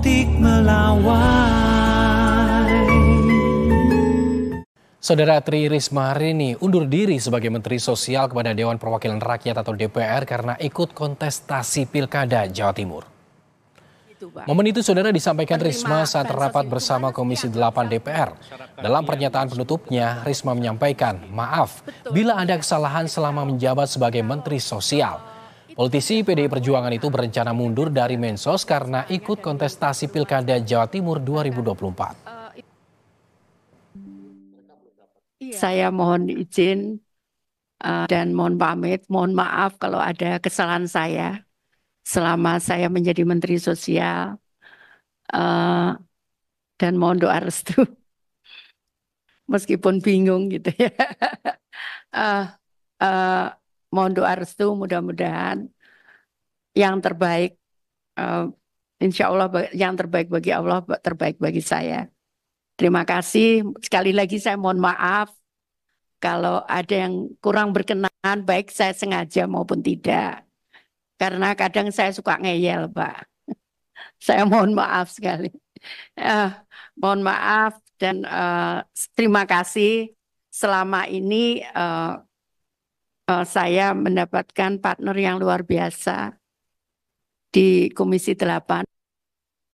Titik melawai. Saudara Tri Risma hari ini undur diri sebagai Menteri Sosial kepada Dewan Perwakilan Rakyat atau DPR karena ikut kontestasi Pilkada Jawa Timur. Momen itu saudara disampaikan Risma saat rapat bersama Komisi 8 DPR. Dalam pernyataan penutupnya, Risma menyampaikan, maaf bila ada kesalahan selama menjabat sebagai Menteri Sosial. Politisi PDI Perjuangan itu berencana mundur dari Mensos karena ikut kontestasi Pilkada Jawa Timur 2024. Saya mohon izin eh, dan mohon pamit, mohon maaf kalau ada kesalahan saya selama saya menjadi Menteri Sosial eh, dan mohon doa restu meskipun bingung gitu ya. uh, uh, mohon doa restu mudah-mudahan yang terbaik uh, insya Allah yang terbaik bagi Allah terbaik bagi saya terima kasih sekali lagi saya mohon maaf kalau ada yang kurang berkenan baik saya sengaja maupun tidak karena kadang saya suka ngeyel Pak saya mohon maaf sekali uh, mohon maaf dan uh, terima kasih selama ini uh, uh, saya mendapatkan partner yang luar biasa di Komisi 8.